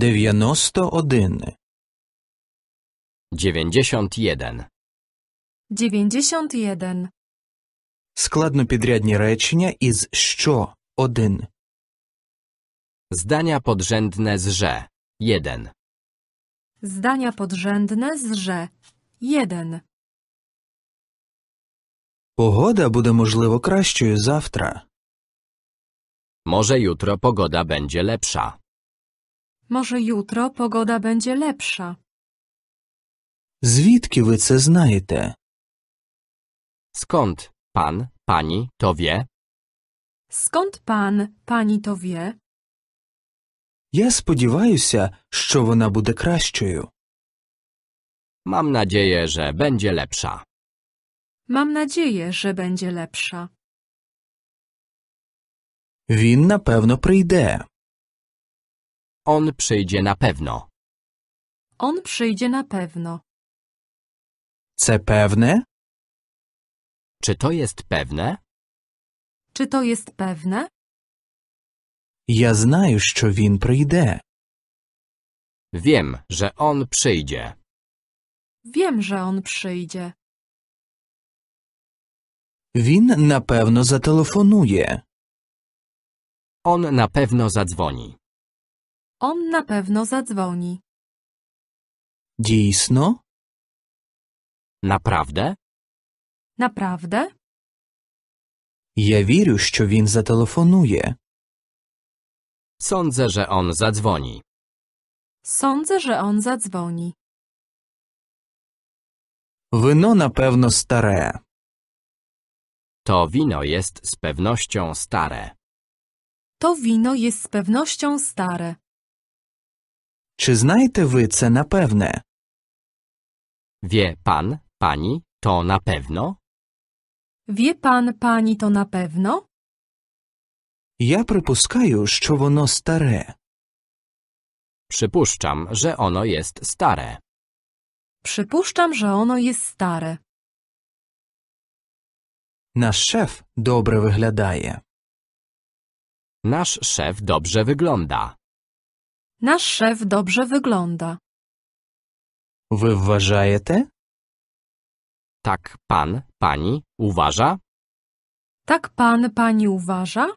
Дев'яносто один. Dziewięćdziesiąt jeden. Dziewięćdziesiąt jeden. Складнопідрядні речення із що один. Zdania podrzędne z że jeden. Zdania podrzędne z że jeden. Pogoda буде можливо кращою завтра. Może jutro pogoda będzie lepsza. Może jutro pogoda będzie lepsza. Zwitki wy co знаєте? Skąd pan, pani to wie? Skąd pan, pani to wie? Я się, że вона буде кращою. Mam nadzieję, że będzie lepsza. Mam nadzieję, że będzie lepsza. na pewno przyjdzie. On przyjdzie na pewno. On przyjdzie na pewno. Це pewne? Czy to jest pewne? Czy to jest pewne? Ja знаю, що він прийде. Wiem, że on przyjdzie. Wiem, że on przyjdzie. Він, pewno zatelefonuje. On na pewno zadzwoni. On na pewno zadzwoni. Дійсно? Naprawdę? Naprawdę? Ja вірю, że on зателефонує. Sądzę, że on zadzwoni. Sądzę, że on zadzwoni. Wino na pewno stare. To wino jest z pewnością stare. To wino jest z pewnością stare. Czy znajte wy na pewne? Wie pan, pani, to na pewno? Wie pan, pani to na pewno? Ja przypuszczam, że ono stare. Przypuszczam, że ono jest stare. Przypuszczam, że ono jest stare. Nasz szef dobrze wygląda. Nasz szef dobrze wygląda. Nasz szef dobrze wygląda. Ви вважаєте? Tak pan, pani uważa? Tak pan, pani uważa?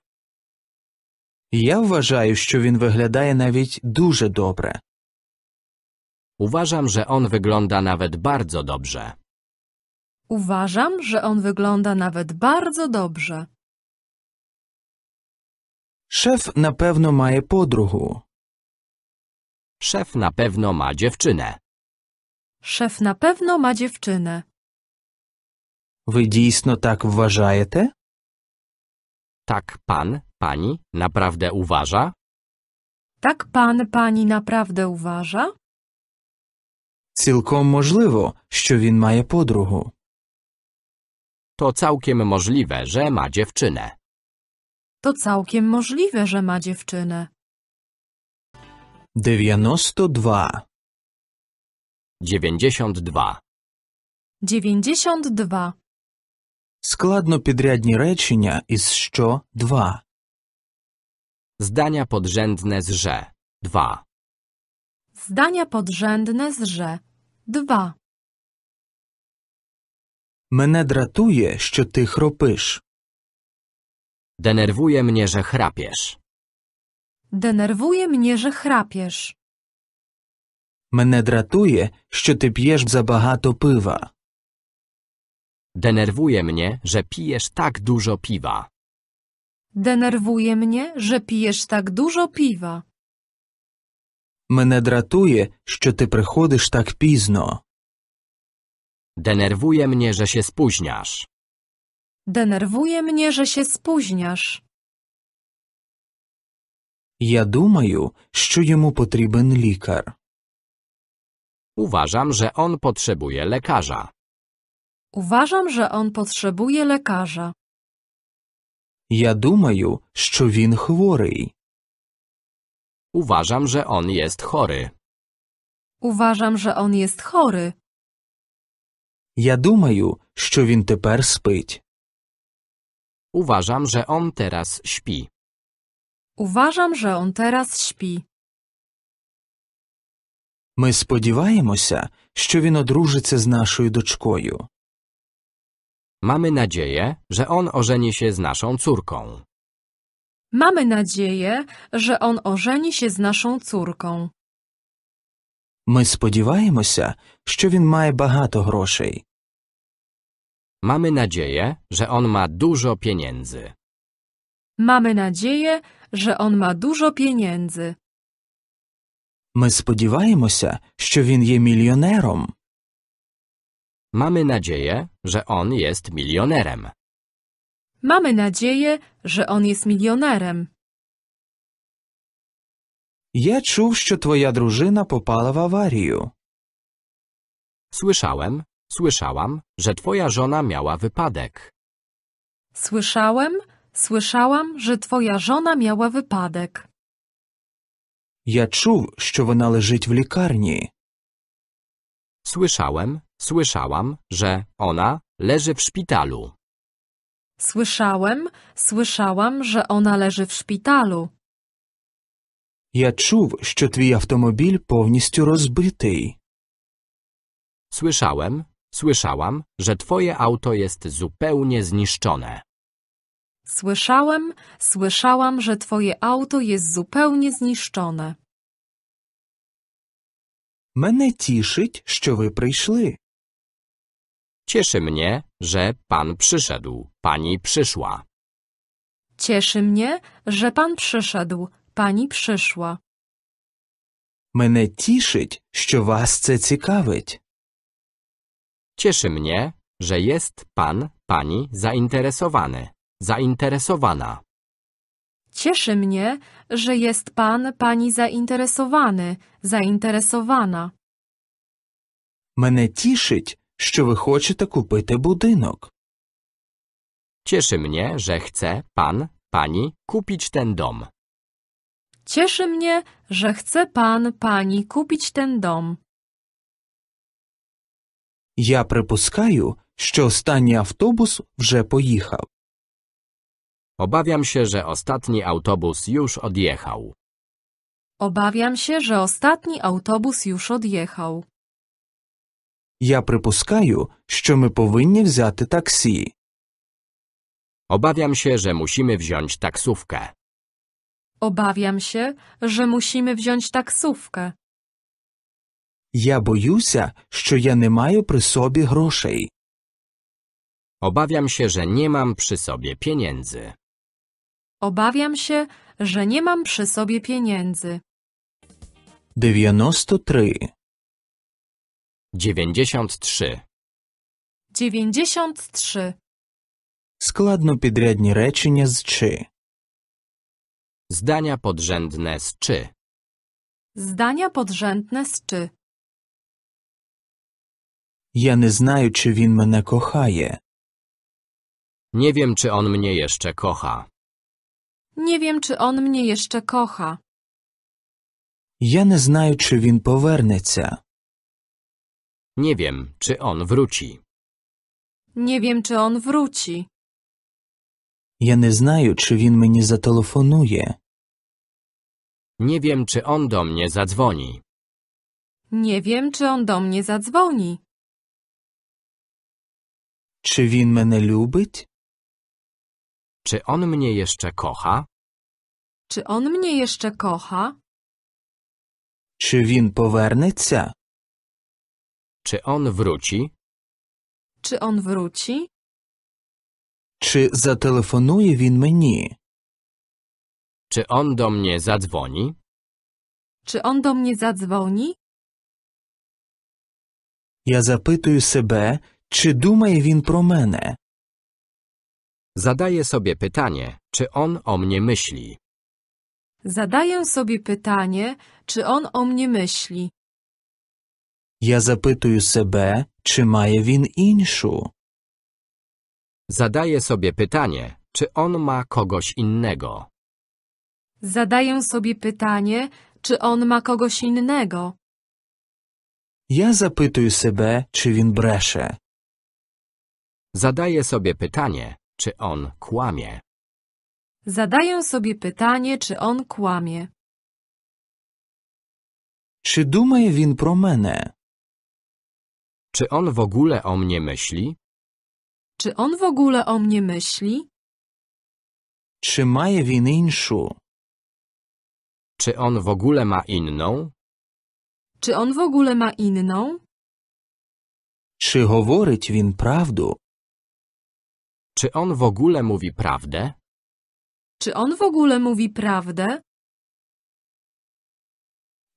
Я вважаю, що він виглядає nawet duże dobre. Uważam, że on wygląda nawet bardzo dobrze. Uważam, że on wygląda nawet bardzo dobrze. Szef na pewno ma подругу. Szef na pewno ma dziewczynę. Szef na pewno ma dziewczynę. дійсно tak вважаєте? Tak pan, pani naprawdę uważa? Tak, pan pani naprawdę uważa? Цілком можливо, що він має подругу. To całkiem możliwe, że ma dziewczynę. To całkiem możliwe, że ma dziewczynę. 92 92 92. Складно підрядні речення із що два. Zdania podrzędne z że. 2. Zdania podrzędne z że. 2. Мене дратує, що ти хропиш. Denerwuje mnie, że chrapiesz. Denerwuje mnie, że chrapiesz. Мене że ty pijesz za забагато piwa. Denerwuje mnie, że pijesz tak dużo piwa. Denerwuje mnie, że pijesz tak dużo piwa. Мене dratuje, що ty приходиш tak пізно. Denerwuje mnie, że się spóźniasz. Denerwuje mnie, że się spóźniasz. Ja думаю, що йому потрібен лікар. Uważam, że on potrzebuje lekarza. Uważam, że on potrzebuje lekarza. Ja думаю, що він хворий. Uważam, że on jest chory. Uważam, że on jest chory. Ja думаю, що він тепер спить. Uważam, że on teraz śpi. Uważam, że on teraz śpi. Ми сподіваємося, що він одружиться з нашою дочкою. Mamy nadzieję, że on ożeni się z naszą córką. Mamy nadzieję, że on ożeni się z naszą córką. Ми сподіваємося, що він має багато грошей. Mamy nadzieję, że on ma dużo pieniędzy. Mamy nadzieję, że on ma dużo pieniędzy. Ми сподіваємося, що він jest milionerem. Mamy nadzieję, że on jest milionerem. Mamy nadzieję, że on jest milionerem. Ja чув, że twoja дружина попала w awarię. Słyszałem, słyszałam, że twoja żona miała wypadek. Słyszałem, Słyszałam, że twoja żona miała wypadek. Ja чув, że вона лежить w лікарні. Słyszałem, słyszałam, że ona leży w szpitalu. Słyszałem, słyszałam, że ona leży w szpitalu. Ja чув, що твій автомобіль повністю rozbity. Słyszałem, słyszałam, że twoje auto jest zupełnie zniszczone. Słyszałem, słyszałam, że twoje auto jest zupełnie zniszczone. Мене тішить, що ви прийшли. Cieszy mnie, że pan przyszedł, pani przyszła. Cieszy mnie, że pan przyszedł, pani przyszła. Мене тішить, що вас це цікавить. Cieszy mnie, że jest pan, pani zainteresowany. Zainteresowana. Cieszy mnie, że jest pan, pani zainteresowany, zainteresowana. Мене тішить, że ви хочете купити budynek. Cieszy mnie, że chce pan, pani kupić ten dom. Cieszy mnie, że chce pan, pani kupić ten dom. Ja przypuszczam, że останній autobus, вже pojechał. Obawiam się, że ostatni autobus już odjechał. Obawiam się, że ostatni autobus już odjechał. Ja przypuszczam, że ми повинні взяти таксі. Obawiam się, że musimy wziąć taksówkę. Obawiam się, że musimy wziąć taksówkę. Ja boję się, że ja nie mam przy sobie грошей. Obawiam się, że nie mam przy sobie pieniędzy. Obawiam się, że nie mam przy sobie pieniędzy. 93 93 93. Складнопідрядні речення з чи. Zdania podrzędne z czy. Zdania podrzędne z czy. Ja nie знаю, чи він мене кохає. Nie wiem, czy on mnie jeszcze kocha. Nie wiem, czy on mnie jeszcze kocha. Я не знаю, чи він повернеться. Nie wiem, czy on wróci. Nie wiem, czy on wróci. Ja nie знаю, czy він мені зателефонує. Nie wiem, czy on do mnie zadzwoni. Nie wiem, czy on do mnie zadzwoni. Czy він мене любить? Czy on mnie jeszcze kocha? Czy on mnie jeszcze kocha? Czy win повернеться? Czy on wróci? Czy on wróci? Czy zatelefonuje win mnie? Czy on do mnie zadzwoni? Czy on do mnie zadzwoni? Ja zapytuję себе, czy думає win pro мене. Zadaję sobie pytanie, czy on o mnie myśli. Zadaję sobie pytanie, czy on o mnie myśli. Я запитую себе, чи має win іншу. Zadaję sobie pytanie, czy on ma kogoś innego. Zadaję sobie pytanie, czy on ma kogoś innego. Ja zapytuję себе, czy win бреше. Zadaję sobie pytanie, czy on kłamie. Zadaję sobie pytanie, czy on kłamie. Czy думає win про мене? Czy on w ogóle o mnie myśli? Czy on w ogóle o mnie myśli? Czy має він іншу? Czy on w ogóle ma inną? Czy on w ogóle ma inną? Czy mówić win prawdę? Czy on w ogóle mówi prawdę? Czy on w ogóle mówi prawdę?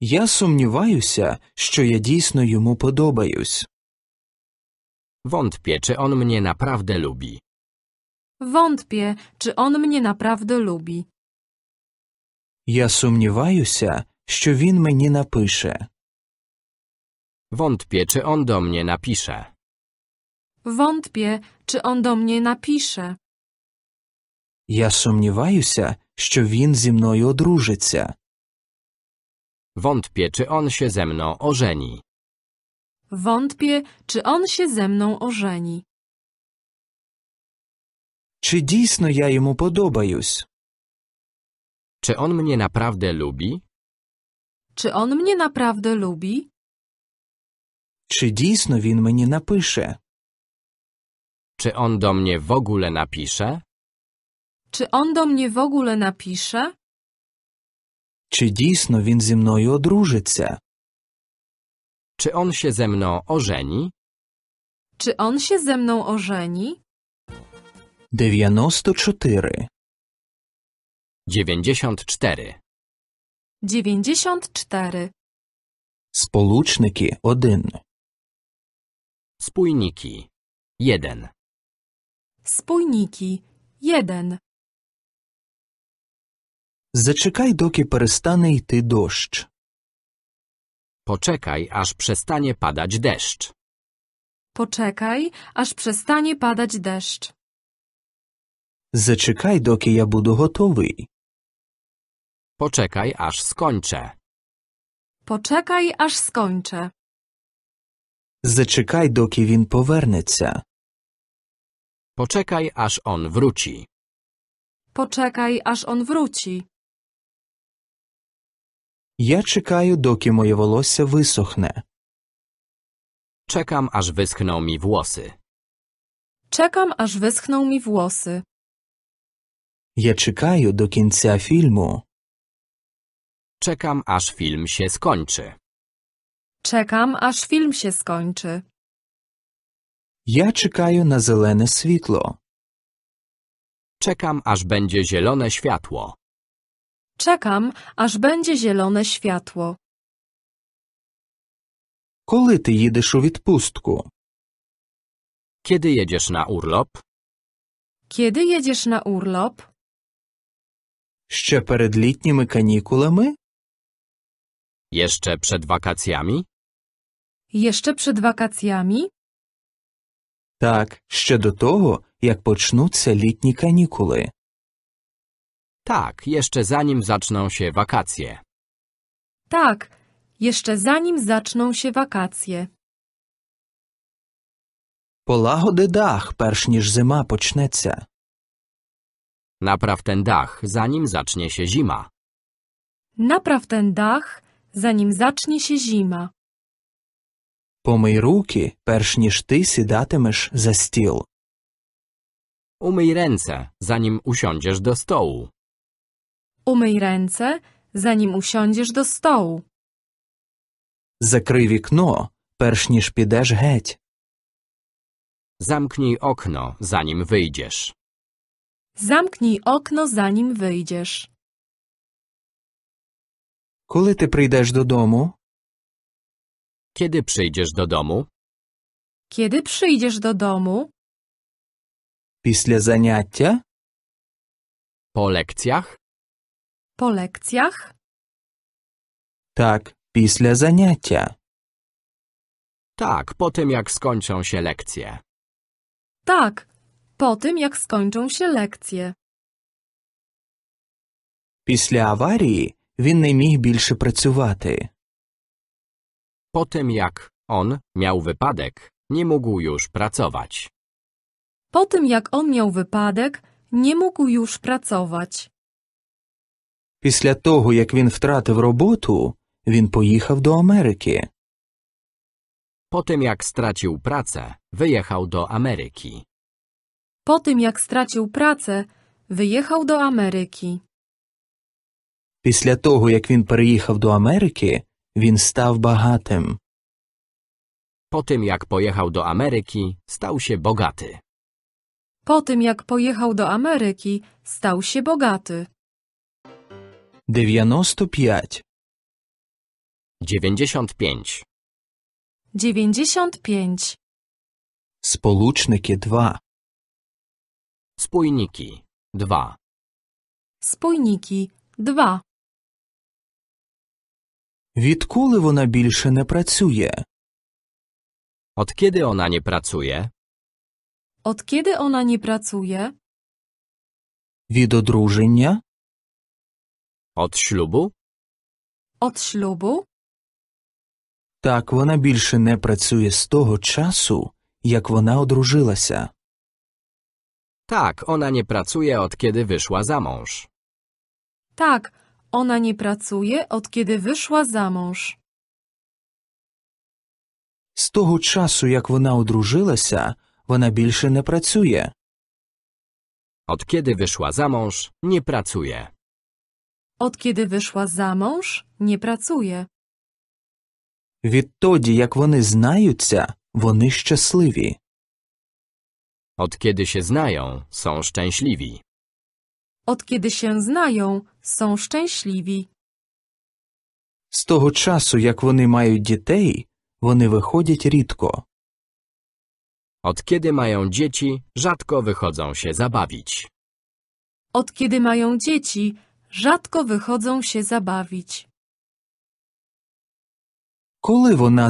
Я сумніваюся, що я дійсно йому подобаюсь. Wątpię, czy on mnie naprawdę lubi. Wątpię, czy on mnie naprawdę lubi. Я сумніваюся, що він мені напише. Wątpię, czy on do mnie napisze. Wątpię, czy on do mnie napisze. Я сумніваюся, що він зі мною одружиться. Wątpię, czy on się ze mną ożeni. Wątpię, czy on się ze mną ożeni. Czy дійсно ja йому подобаюсь? Czy on mnie naprawdę lubi? Czy on mnie naprawdę lubi? Чи дійсно він мені напише? Czy on do mnie w ogóle napisze? Czy on do mnie w ogóle napisze? Czy дійсно він зі мною одружиться? Czy on się ze mną ożeni? Czy on się ze mną ożeni? 94. 94. 94. Сполучники 1. Spójniki 1. Spójniki 1. Зачекай, доки перестане ty deszcz. Poczekaj, aż przestanie padać deszcz. Poczekaj, aż przestanie padać deszcz. Zaczekaj, доки я буду готовий. Poczekaj, aż skończę. Poczekaj, aż skończę. Zaczekaj, доки він повернеться. Poczekaj, aż on wróci. Poczekaj, aż on wróci. Я czekаю, доки moje волосся висохне. Czekam, aż wyschną mi włosy. Czekam, aż wyschną mi włosy. Я чекаю до кінця фільму. Czekam, aż film się skończy. Czekam, aż film się skończy. Я чекаю на зелене світло. Czekam, aż będzie zielone światło. Czekam, aż będzie zielone światło. Коли ти їдеш у відпустку? Kiedy jedziesz na urlop? Kiedy jedziesz na urlop? Ще перед літніми канікулами? Jeszcze przed wakacjami? Jeszcze przed wakacjami? Tak. ще do того, jak почнуться літні канікули. Tak, jeszcze zanim zaczną się wakacje. Tak, jeszcze zanim zaczną się wakacje. Полагоди дах, перш ніж зима почнеться. Napraw ten dach, zanim zacznie się zima. Napraw ten dach, zanim zacznie się zima. Pomyj руки, перш niż ty сідатимеш за стіл. Umyj ręce, zanim usiądziesz do stołu. Umyj ręce, zanim usiądziesz do stołu. Закрий вікно, перш ніж підеш геть. Zamknij okno, zanim wyjdziesz. Zamknij okno, zanim wyjdziesz. Коли ти прийдеш додому? Kiedy przyjdziesz do domu? Kiedy przyjdziesz do domu? Після заняття? Po lekcjach? Po lekcjach? Tak, після заняття. Tak, po tym jak skończą się lekcje. Tak, po tym jak skończą się lekcje. Після awarii, він не się більше Po tym jak on miał wypadek, nie mógł już pracować. Po tym jak on miał wypadek, nie mógł już pracować. Після того, як він втратив роботу, він поїхав до Ameryki. Po tym jak stracił pracę, wyjechał do Ameryki. Po tym jak stracił pracę, wyjechał do Ameryki. Після того, як він переїхав до Америки, він став багатим. Po tym jak pojechał do Ameryki, stał się bogaty. Po tym jak pojechał do Ameryki, stał się bogaty. 95 95. 95. Сполучники 2. Spójniki. 2. Spójniki 2. Відколи вона більше не працює? Od kiedy ona nie pracuje? Od kiedy ona nie pracuje? Від одруження? Od ślubu? Od ślubu? Так, вона більше не працює з того часу, як вона одружилася. Tak, ona nie pracuje od kiedy wyszła za mąż. Tak, ona nie pracuje od kiedy wyszła za mąż. З того часу, як вона одружилася, вона більше не працює. Od kiedy wyszła za mąż, nie pracuje. Od kiedy wyszła za mąż, nie pracuje. Відтоді, як вони знаються, вони щасливі. Od kiedy się znają, są szczęśliwi. Od kiedy się znają, są szczęśliwi. Z tego czasu, jak вони mają dzieci, вони wychodzą rzadko. Od kiedy mają dzieci, rzadko wychodzą się zabawić. Od kiedy mają dzieci, Rzadko wychodzą się zabawić. Коли вона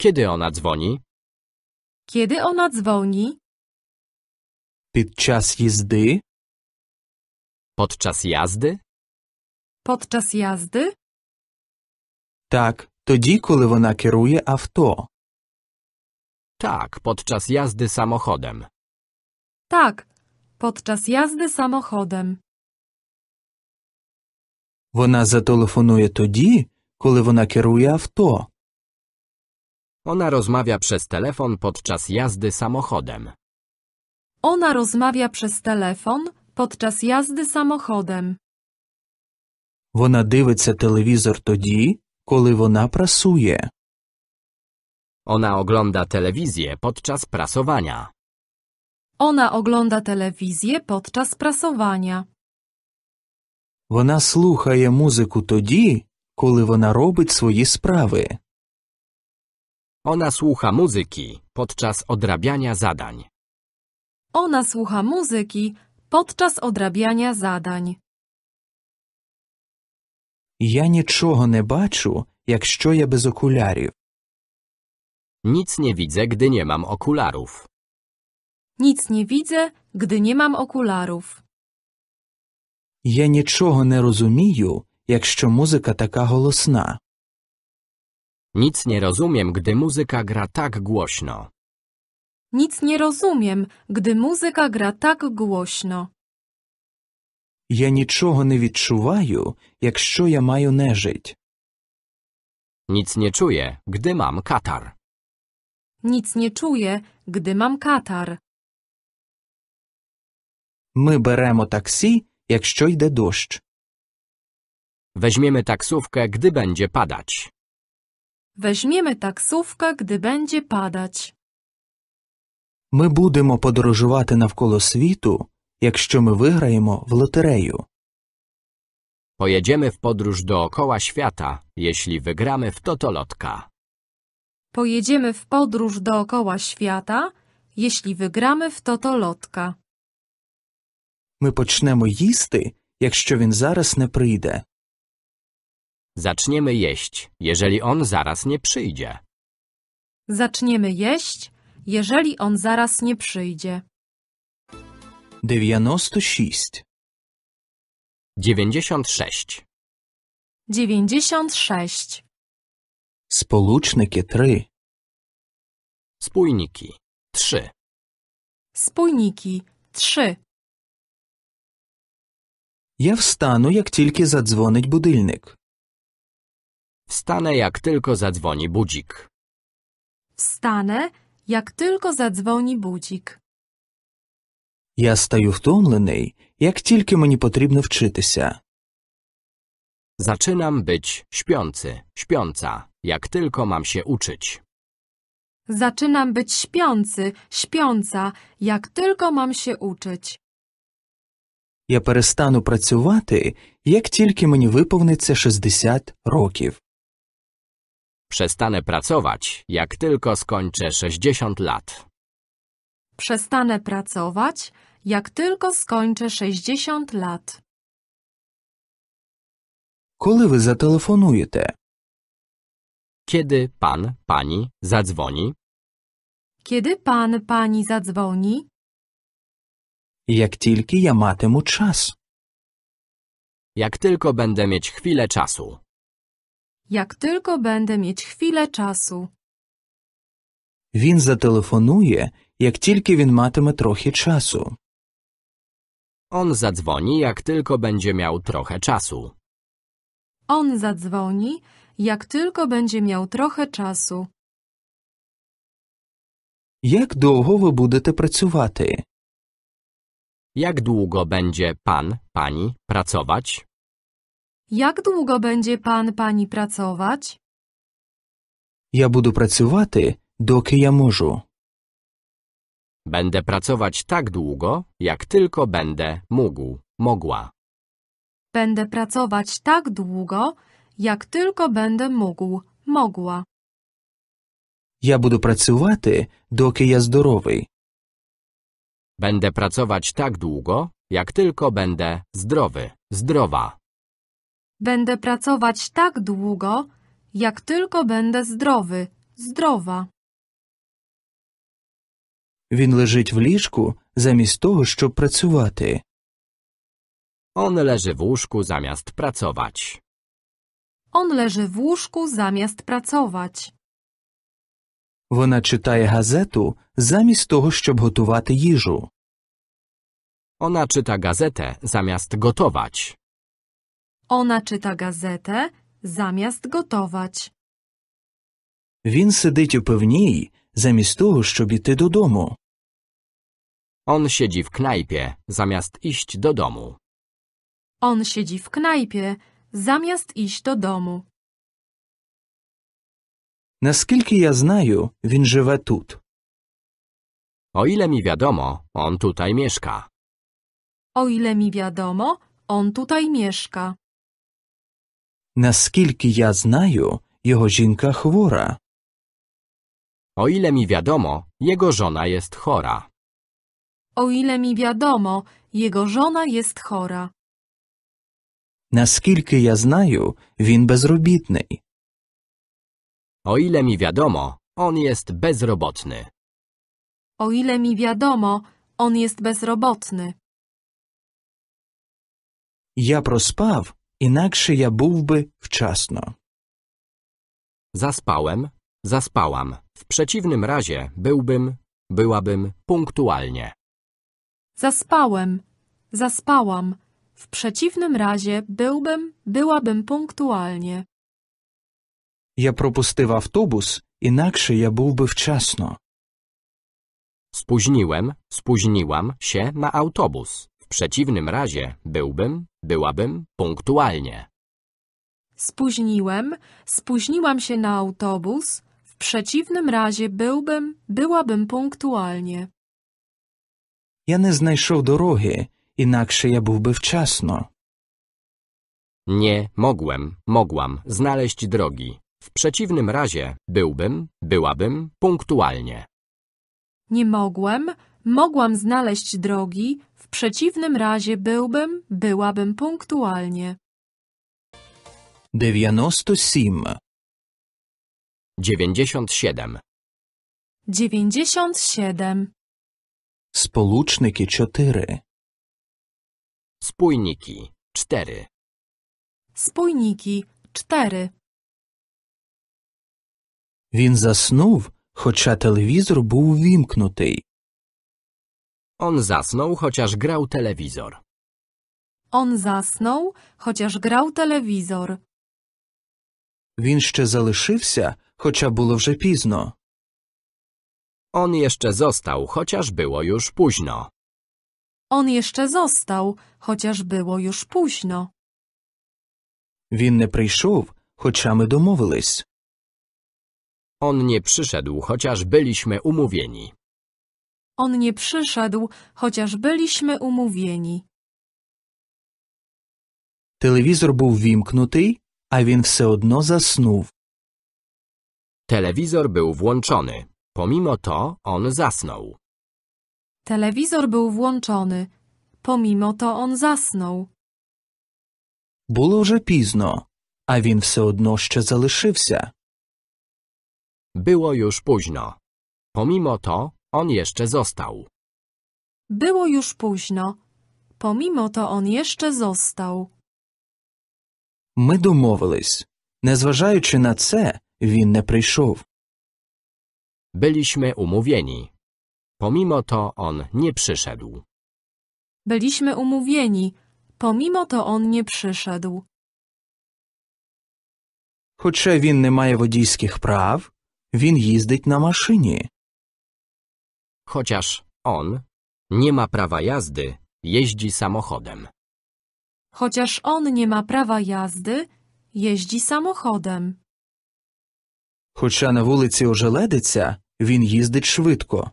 Kiedy ona dzwoni? Kiedy ona dzwoni? Podczas jazdy? Podczas jazdy? Podczas jazdy? Так, tak, тоді, kiedy ona kieruje auto. Tak, podczas jazdy samochodem. Tak, Podczas jazdy samochodem. Вона зателефонує тоді, коли вона керує авто. Ona rozmawia przez telefon podczas jazdy samochodem. Ona rozmawia przez telefon podczas jazdy samochodem. Вона дивиться телевізор тоді, коли вона прасує. Ona ogląda telewizję podczas prasowania. Ona ogląda telewizję podczas prasowania. Вона слухає музику тоді, коли вона робить свої справи. Ona słucha muzyki podczas odrabiania zadań. Ona słucha muzyki podczas odrabiania zadań. Ja nie не бачу, jak ja bez okularów. Nic nie widzę, gdy nie mam okularów. Nic nie widzę, gdy nie mam okularów. Я нічого не розумію, якщо музика така голосна. Nic nie rozumiem, gdy muzyka gra tak głośno. Nic nie rozumiem, gdy muzyka gra tak głośno. Я нічого не відчуваю, якщо я маю нежить. Nic nie czuję, gdy mam katar. Nic nie czuję, gdy mam katar. Ми беремо таксі, якщо йде дощ. Weźmiemy taksówkę, gdy będzie padać. Weźmiemy taksówkę, gdy będzie padać. My будемо подорожувати навколо світу, якщо my виграємо w лотерею. Pojedziemy w podróż dookoła świata, jeśli wygramy w totolotka. Pojedziemy w podróż dookoła świata, jeśli wygramy w totolotka. Ми почнемо їсти, якщо він зараз не прийде. Zaczniemy jeść, jeżeli on zaraz nie przyjdzie. Zaczniemy jeść, jeżeli on zaraz nie przyjdzie. 96. 96. 96. Сполучники 3. Spójniki. 3. Spójniki. 3. Ja wstanę, jak tylko zadzwonić budylnik. Wstanę, jak tylko zadzwoni budzik. Wstanę, jak tylko zadzwoni budzik. Ja Я стаю втомлений, як тільки мені потрібно вчитися. Zaczynam być śpiący, śpiąca, jak tylko mam się uczyć. Zaczynam być śpiący, śpiąca, jak tylko mam się uczyć. Я перестану працювати, як тільки мені виповниться 60 років. Przestanę pracować, jak tylko skończę 60 lat. Przestanę pracować, jak tylko skończę 60 lat. Kiedy wy зателефонуєте? Kiedy pan, pani zadzwoni? Kiedy pan, pani zadzwoni? jak тільки я матиму czas. Jak tylko będę mieć chwilę czasu. Jak tylko będę mieć chwilę czasu. Він зателефонує, як тільки він матиме trochę czasu. On zadzwoni, jak tylko będzie miał trochę czasu. On zadzwoni, jak tylko będzie miał trochę czasu. Jak długo wy будете pracować? Jak długo będzie pan, pani pracować? Jak długo będzie pan, pani pracować? Ja będę pracować, dokąd ja mogę. Będę pracować tak długo, jak tylko będę mógł, mogła. Będę pracować tak długo, jak tylko będę mógł, mogła. Ja będę pracować, dokąd ja zdrowy. Będę pracować tak długo, jak tylko będę zdrowy, zdrowa. Będę pracować tak długo, jak tylko będę zdrowy, zdrowa. Він лежить в ліжку замість того, щоб працювати. On leży w łóżku zamiast pracować. On leży w łóżku zamiast pracować. Вона читає газету замість того, щоб готувати їжу. Ona czyta gazetę zamiast gotować. Ona czyta gazetę zamiast gotować. Він сидить у пивній замість того, щоб іти додому. On siedzi w knajpie zamiast iść do domu. On siedzi w knajpie zamiast iść do domu. Наскільки я знаю, він живе тут. O ile mi wiadomo, on tutaj mieszka. O ile mi wiadomo, on tutaj mieszka. Наскільки ja знаю, jego żinka хвора. O ile mi wiadomo, jego żona jest chora. O ile mi wiadomo, jego żona jest chora. Наскільки ja знаю, win безробітний. O ile mi wiadomo, on jest bezrobotny. O ile mi wiadomo, on jest bezrobotny. Ja prospaw, inaczej ja byłby би Zaspałem, zaspałam. W przeciwnym razie byłbym, byłabym punktualnie. Zaspałem, zaspałam. W przeciwnym razie byłbym, byłabym punktualnie. Я пропустив автобус, inaczej ja byłby wczesno. Spóźniłem, spóźniłam się na autobus. W przeciwnym razie byłbym, byłabym punktualnie. Spóźniłem, spóźniłam się na autobus. W przeciwnym razie byłbym, byłabym punktualnie. Ja nie знайшов drogi, inaczej ja був би Nie mogłem, mogłam znaleźć drogi. W przeciwnym razie byłbym, byłabym punktualnie. Nie mogłem, mogłam znaleźć drogi, w przeciwnym razie byłbym, byłabym punktualnie. 97. 97. 97. Сполучники 4. Spójniki 4. Spójniki 4. Він заснув, хоча telewizor był wimknutý. On zasnął, chociaż grał telewizor. On zasnął, chociaż grał telewizor. Він ще залишився, chociaż było już późno. On jeszcze został, chociaż było już późno. On jeszcze został, chociaż było już późno. Він не прийшов, хоча ми домовились. On nie przyszedł, chociaż byliśmy umówieni. On nie przyszedł, chociaż byliśmy umówieni. Telewizor był вімкнутий, a він все одно Telewizor był włączony. Pomimo to on zasnął. Telewizor był włączony. Pomimo to on zasnął. Було вже пізно, а він все одно ще залишився. Było już późno. Pomimo to on jeszcze został. Było już późno. Pomimo to on jeszcze został. Ми домовились. Незважаючи на це, він не прийшов. Byliśmy umówieni. Pomimo to on nie przyszedł. Byliśmy umówieni. Pomimo to on nie przyszedł. Хоча він не має водійських прав, Він їздить на машині. Chociaż on nie ma prawa jazdy, jeździ samochodem. Chociaż on nie ma prawa jazdy, jeździ samochodem. Хоча на вулиці ожеледиться, він їздить швидко.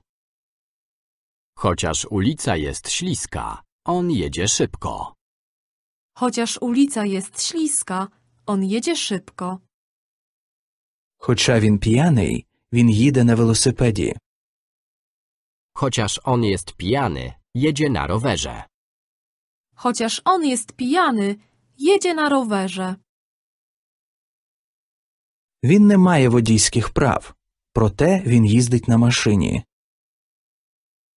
Chociaż ulica jest śliska, on jedzie szybko. Chociaż ulica jest śliska, on jedzie szybko. Хоча він п'яний, він їде на велосипеді. Chociaż on jest pijany, jedzie na rowerze. Chociaż on jest pijany, jedzie na rowerze. Він не має водійських прав. Проте він їздить на машині.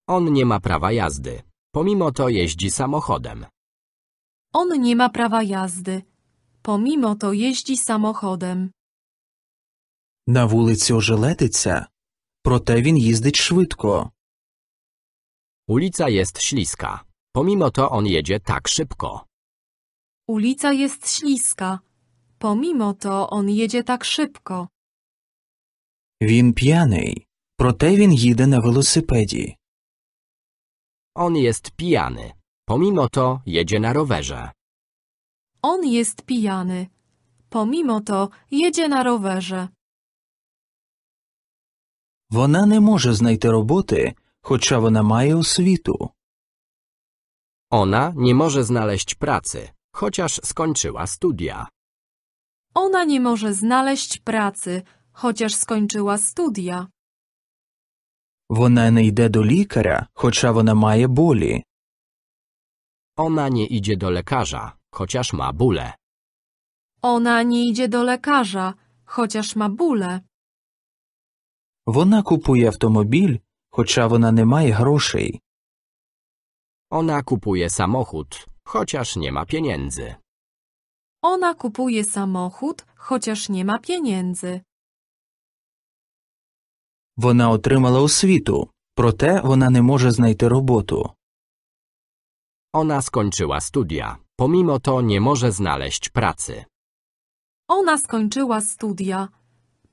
On nie ma prawa jazdy. Pomimo to jeździ samochodem. On nie ma prawa jazdy. Pomimo to jeździ samochodem. На вулиці ожеледиться, проте він jeździć szybko. Ulica jest śliska. Pomimo to on jedzie tak szybko. Ulica jest śliska. Pomimo to on jedzie tak szybko. Він п'яний. Проте він їде на велосипеді. On jest pijany. Pomimo to jedzie na rowerze. On jest pijany. Pomimo to jedzie na rowerze вона не може знайти роботи, хоча вона має освіту. Ona nie może znaleźć pracy, chociaż skończyła studia. Ona nie może znaleźć pracy, chociaż skończyła studia. Вона не йде до лікаря, хоча вона має болі. Ona nie idzie do lekarza, chociaż ma bóle. Ona nie idzie do lekarza, chociaż ma bóle. Вона Ona kupuje samochód, chociaż nie ma pieniędzy. Ona kupuje samochód, chociaż nie ma pieniędzy. Вона otrzymała освіту, проте вона nie może знайти robotu. Ona skończyła studia, pomimo to nie może znaleźć pracy. Ona skończyła studia,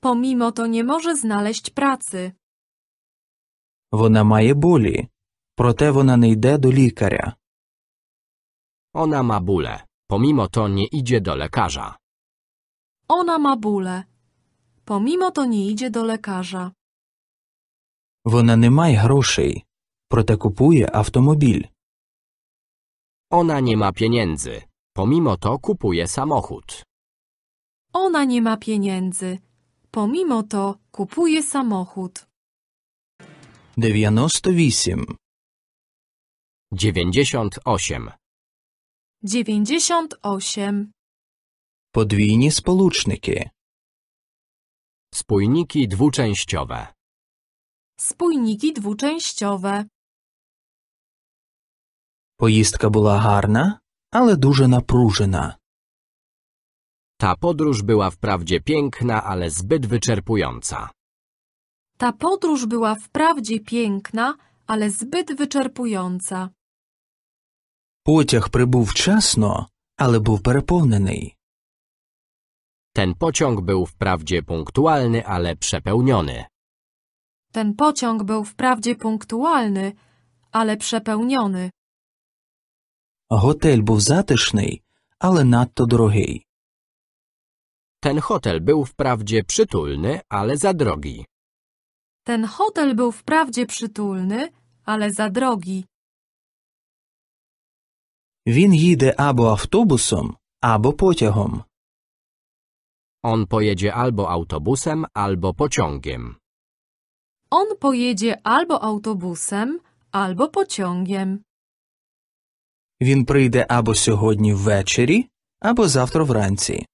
Pomimo to nie może znaleźć pracy. Ona має boli, проте ona nie idzie do lekarza. Ona ma bóle. Pomimo to nie idzie do lekarza. Ona ma bóle. Pomimo to nie idzie do lekarza. Ona nie має грошей, проте kupuje автомобіль. Ona nie ma pieniędzy. Pomimo to kupuje samochód. Ona nie ma pieniędzy. Pomimo to kupuje samochód. 98. 98. 98. Podwójni sполучники. Spójniki dwuczęściowe. Spójniki dwuczęściowe. Поїздка była harna, ale дуже напружена. Ta podróż była wprawdzie piękna, ale zbyt wyczerpująca. Ta podróż była wprawdzie piękna, ale zbyt wyczerpująca. Pociąg прибув вчасно, ale był przepełniony. Ten pociąg był wprawdzie punktualny, ale przepełniony. Ten pociąg był wprawdzie punktualny, ale przepełniony. Hotel był затишний, ale nadto drogi. Ten hotel był wprawdzie przytulny, ale za drogi. Ten hotel był wprawdzie przytulny, ale za drogi. Він їде або автобусом, або потягом. On pojedzie albo autobusem, albo pociągiem. On pojedzie albo autobusem, albo pociągiem. Він прийде або сьогодні ввечері, або завтра вранці.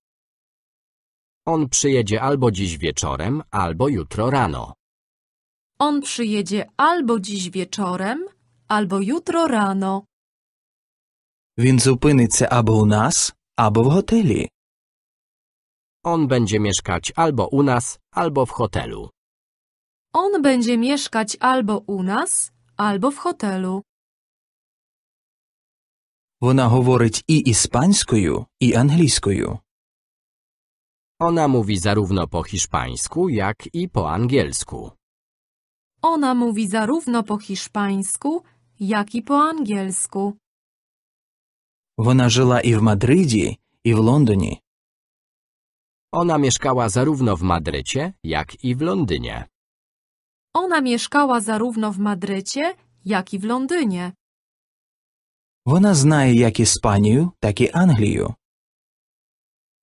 On przyjedzie albo dziś wieczorem, albo jutro rano. On przyjedzie albo dziś wieczorem, albo jutro rano. Więc зупиниться albo u nas, albo w готелі. On będzie mieszkać albo u nas, albo w hotelu. On będzie mieszkać albo u nas, albo w hotelu. Вона говорить і іспанською, і англійською. Ona mówi zarówno po hiszpańsku, jak i po angielsku. Ona mówi zarówno po hiszpańsku, jak i po angielsku. Вона żyła i w Madrycie i w Londynie. Ona mieszkała zarówno w Madrycie, jak i w Londynie. Ona mieszkała zarówno w Madrycie, jak i w Londynie. Ona знає jak Hiszpanię, tak i Anglię.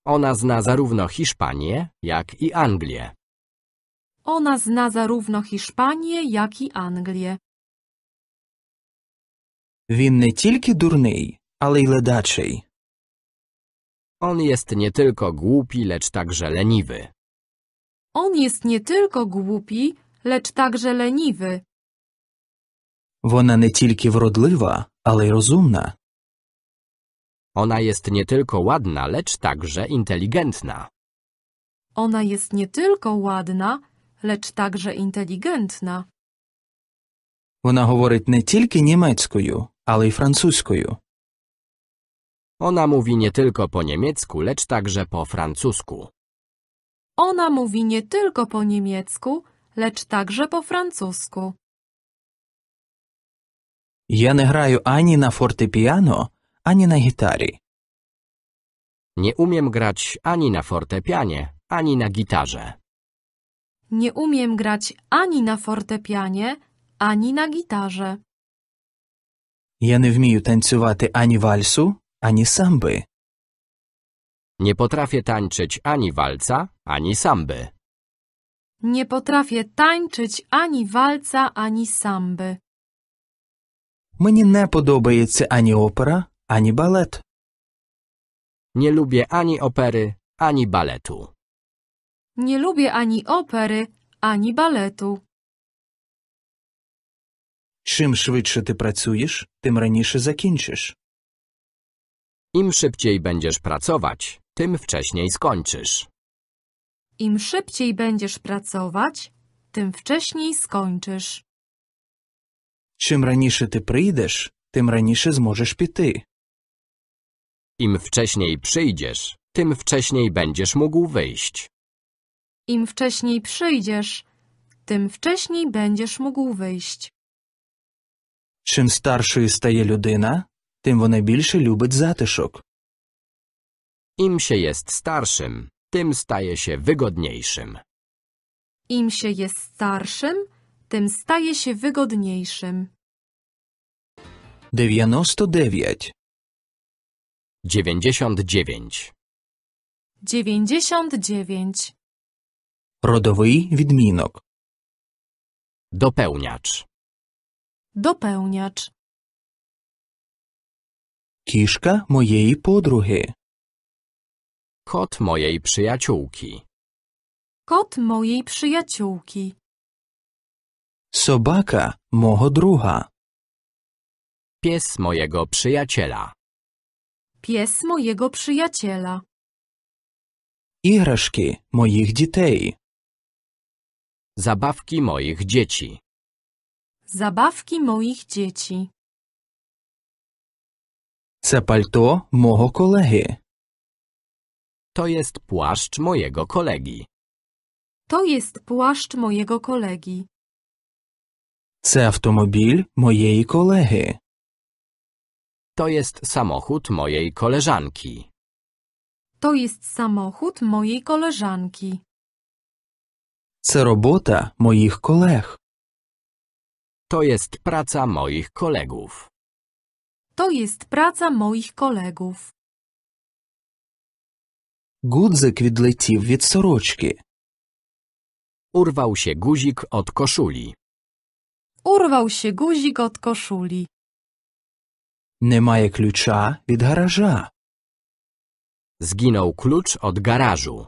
Ona zna zarówno Hiszpanię, jak i Anglię. Ona zna zarówno Hiszpanię, jak i Anglię. Він не тільки дурний, але й ледачий. On jest nie tylko głupi, lecz także leniwy. On jest nie tylko głupi, lecz także leniwy. Вона не тільки вродлива, але й розумна. Ona jest nie tylko ładna, lecz także inteligentna. Ona jest nie tylko ładna, lecz także inteligentna. Ona mówi nie tylko niemiecką, ale i francuską. Ona mówi nie tylko po niemiecku, lecz także po francusku. Ona mówi nie tylko po niemiecku, lecz także po francusku. Ja nie граю ani na fortepiano, ani na gitarii. Nie umiem grać ani na fortepianie, ani na gitarze. Nie umiem grać ani na fortepianie, ani na gitarze. Ja nie wmiję танцювати ani walsu, ani samby. Nie potrafię tańczyć ani walca, ani samby. Nie potrafię tańczyć ani walca, ani samby. Мені не подобається ані опера, ani balet. Nie lubię ani opery, ani baletu. Nie lubię ani opery, ani baletu. Czym szybciej ty pracujesz, tym raniejsze zakończysz. Im szybciej będziesz pracować, tym wcześniej skończysz. Im szybciej będziesz pracować, tym wcześniej skończysz. Czym raniejszy ty przyjdziesz, tym raniejsze zможesz piety. Im wcześniej przyjdziesz, tym wcześniej będziesz mógł wyjść. Im wcześniej przyjdziesz, tym wcześniej będziesz mógł wyjść. Czym starszy стає людина, tym вона більше любить затишок. Im się jest starszym, tym staje się wygodniejszym. Im się jest starszym, tym staje się wygodniejszym. 99 99. 99. rodowy widminok, Dopełniacz. Dopełniacz. kiszka mojej подруги. Kot mojej przyjaciółki. Kot mojej przyjaciółki. Sobaka мого друга. Pies mojego przyjaciela. Pies mojego przyjaciela. Іграшки moich dzieci, Zabawki moich dzieci. Zabawki moich dzieci. Це пальто мого колеги. To jest płaszcz mojego kolegi. To jest płaszcz mojego kolegi. Це автомобіль моєї колеги. To jest samochód mojej koleżanki. To jest samochód mojej koleżanki. Це робота моїх колег. To jest praca moich kolegów. To jest praca moich kolegów. Гудзик відлетів від сорочки. Urwał się guzik od koszuli. Urwał się guzik od koszuli. Немає ключа від гаража. Zginął klucz od garażu.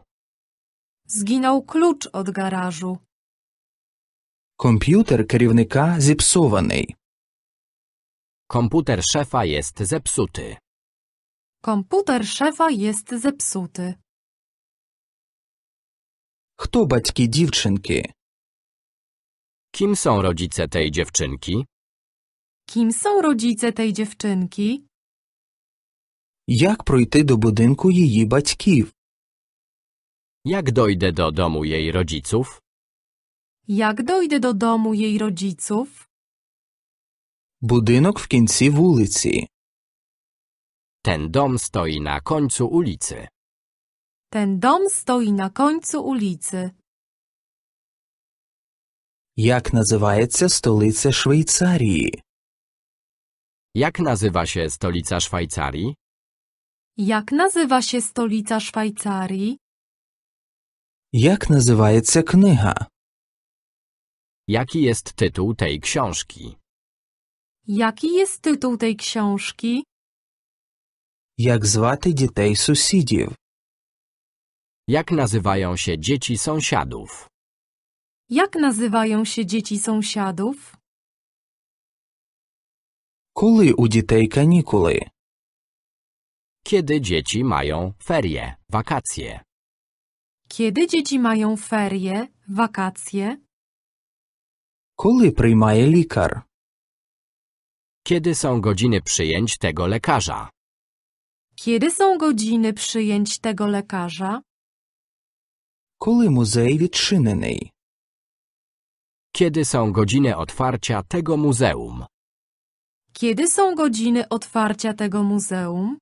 Zginął klucz od garażu. Комп'ютер керівника зіпсований. Komputer szefa jest zepsuty. Komputer szefa jest zepsuty. Хто батьки дівчинки? Kim są rodzice tej dziewczynki? Kim są rodzice tej dziewczynki? Jak пройти do budynku jej батьків? Jak dojdę do domu jej rodziców? Jak dojdę do domu jej rodziców? Budynek w końcu ulicy. Ten dom stoi na końcu ulicy. Ten dom stoi na końcu ulicy. Jak nazywa się stolica Szwajcarii? Jak nazywa się stolica Szwajcarii? Jak nazywa się stolica Szwajcarii? Jak nazywa się книга? Jaki jest tytuł tej książki? Jaki jest tytuł tej książki? Jak звати дітей сусідів? Jak nazywają się dzieci sąsiadów? Jak nazywają się dzieci sąsiadów? Коли у дітей канікули? Kiedy dzieci mają ferie, wakacje? Kiedy dzieci mają ferie, wakacje? Kiedy przyjmuje лікар? Kiedy są godziny przyjęć tego lekarza? Kiedy są godziny przyjęć tego lekarza? Kiedy музей відчинений? Kiedy są godziny otwarcia tego muzeum? Kiedy są godziny otwarcia tego muzeum?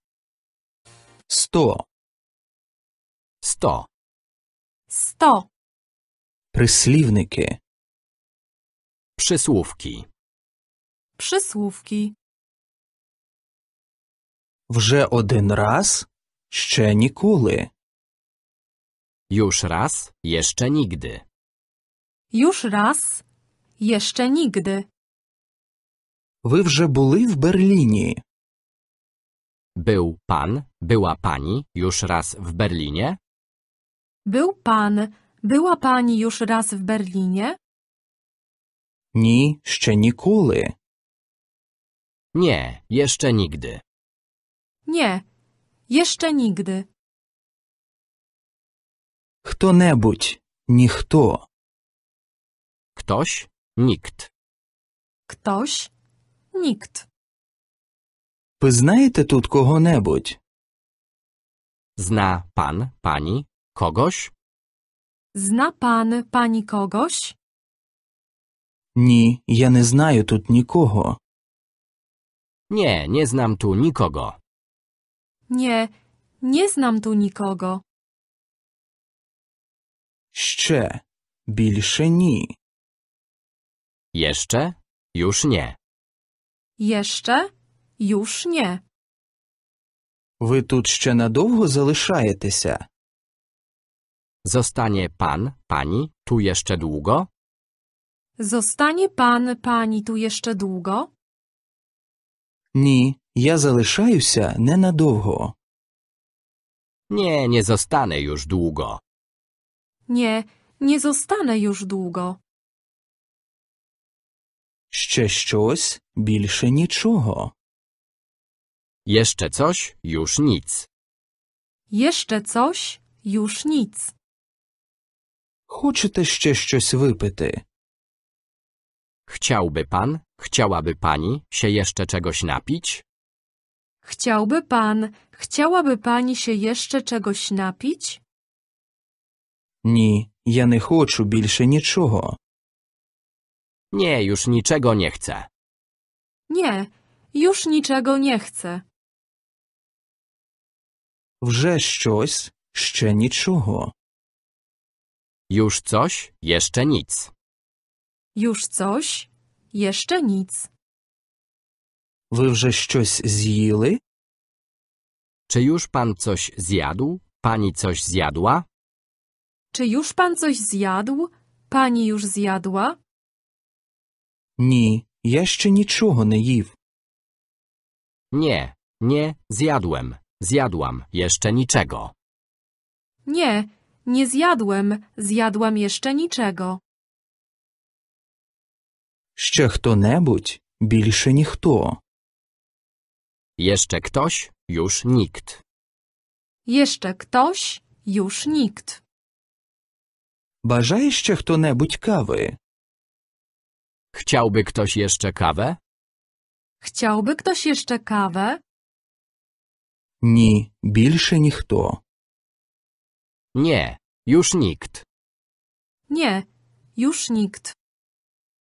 Sto. Sto. Sto. Прислівники. Przysłówki. Przysłówki. Wże один раз, ще ніколи. Już raz, jeszcze nigdy. Już raz, jeszcze nigdy. Ви вже були в Берліні? Był pan, była pani już raz w Berlinie? Był pan, była pani już raz w Berlinie? Ні, ще ніколи. Nie, jeszcze nigdy. Nie, jeszcze nigdy. Хто-небудь, ніхто. Ktoś, nikt. Ktoś, Nikt. Ви знаєте тут кого Zna pan, pani, kogoś? Zna pan, pani kogoś? Nie, ja nie znaję тут Nie, nie znam tu nikogo. Nie, nie znam tu nikogo. Ще. Більше ні. Jeszcze? Już nie. Jeszcze? Już nie. jeszcze тут długo надовго się. Zostanie pan, pani tu jeszcze długo? Zostanie pan, pani tu jeszcze długo? Nie, ja się, nie na długo. Nie, nie zostanę już długo. Nie, nie zostanę już długo. Ще щось, більше нічого. Jeszcze coś, już nic. Jeszcze coś, już nic. Хочете ще щось випити? Chciałby pan, chciałaby pani się jeszcze czegoś napić? Chciałby pan, chciałaby pani się jeszcze czegoś napić? Nie, ja nie chcę більше niczego. Nie, już niczego nie chcę. Nie, już niczego nie chcę. Вже щось, ще нічого. Już coś, jeszcze nic. Już coś, jeszcze nic. Wy вже coś з'їли? Czy już pan coś zjadł? Pani coś zjadła? Czy już pan coś zjadł? Pani już zjadła? Ні, jeszcze ще нічого не Nie, nie zjadłem, zjadłam jeszcze niczego. Nie, nie zjadłem, zjadłam jeszcze niczego. Ще хто-небудь, більше ніхто. Jeszcze ktoś, już nikt. Jeszcze ktoś, już nikt. Бажає ще хто-небудь kawy. Chciałby ktoś jeszcze kawę? Chciałby ktoś jeszcze kawę? Ні, більше ніхто. Nie, już nikt. Nie, już nikt.